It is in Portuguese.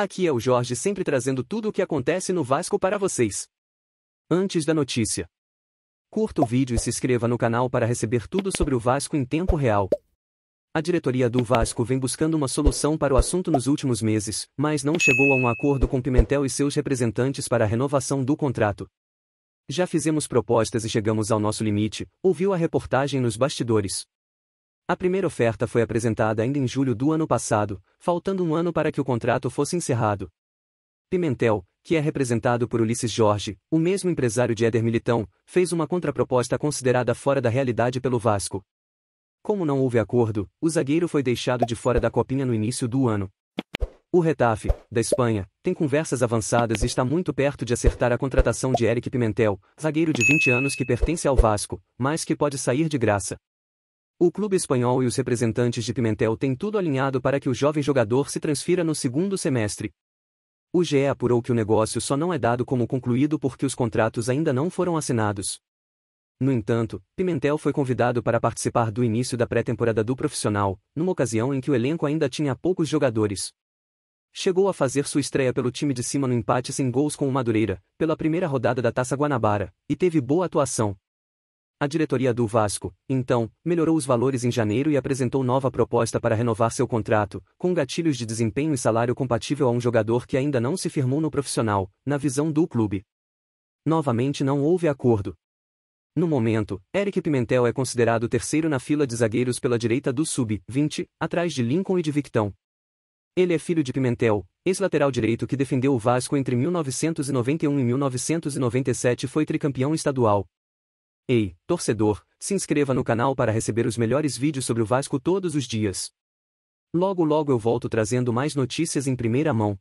Aqui é o Jorge sempre trazendo tudo o que acontece no Vasco para vocês. Antes da notícia. Curta o vídeo e se inscreva no canal para receber tudo sobre o Vasco em tempo real. A diretoria do Vasco vem buscando uma solução para o assunto nos últimos meses, mas não chegou a um acordo com Pimentel e seus representantes para a renovação do contrato. Já fizemos propostas e chegamos ao nosso limite, ouviu a reportagem nos bastidores. A primeira oferta foi apresentada ainda em julho do ano passado, faltando um ano para que o contrato fosse encerrado. Pimentel, que é representado por Ulisses Jorge, o mesmo empresário de Éder Militão, fez uma contraproposta considerada fora da realidade pelo Vasco. Como não houve acordo, o zagueiro foi deixado de fora da copinha no início do ano. O Retafe, da Espanha, tem conversas avançadas e está muito perto de acertar a contratação de Eric Pimentel, zagueiro de 20 anos que pertence ao Vasco, mas que pode sair de graça. O clube espanhol e os representantes de Pimentel têm tudo alinhado para que o jovem jogador se transfira no segundo semestre. O GE apurou que o negócio só não é dado como concluído porque os contratos ainda não foram assinados. No entanto, Pimentel foi convidado para participar do início da pré-temporada do profissional, numa ocasião em que o elenco ainda tinha poucos jogadores. Chegou a fazer sua estreia pelo time de cima no empate sem gols com o Madureira, pela primeira rodada da Taça Guanabara, e teve boa atuação. A diretoria do Vasco, então, melhorou os valores em janeiro e apresentou nova proposta para renovar seu contrato, com gatilhos de desempenho e salário compatível a um jogador que ainda não se firmou no profissional, na visão do clube. Novamente não houve acordo. No momento, Eric Pimentel é considerado o terceiro na fila de zagueiros pela direita do Sub-20, atrás de Lincoln e de Victão. Ele é filho de Pimentel, ex-lateral direito que defendeu o Vasco entre 1991 e 1997 e foi tricampeão estadual, Ei, torcedor, se inscreva no canal para receber os melhores vídeos sobre o Vasco todos os dias. Logo logo eu volto trazendo mais notícias em primeira mão.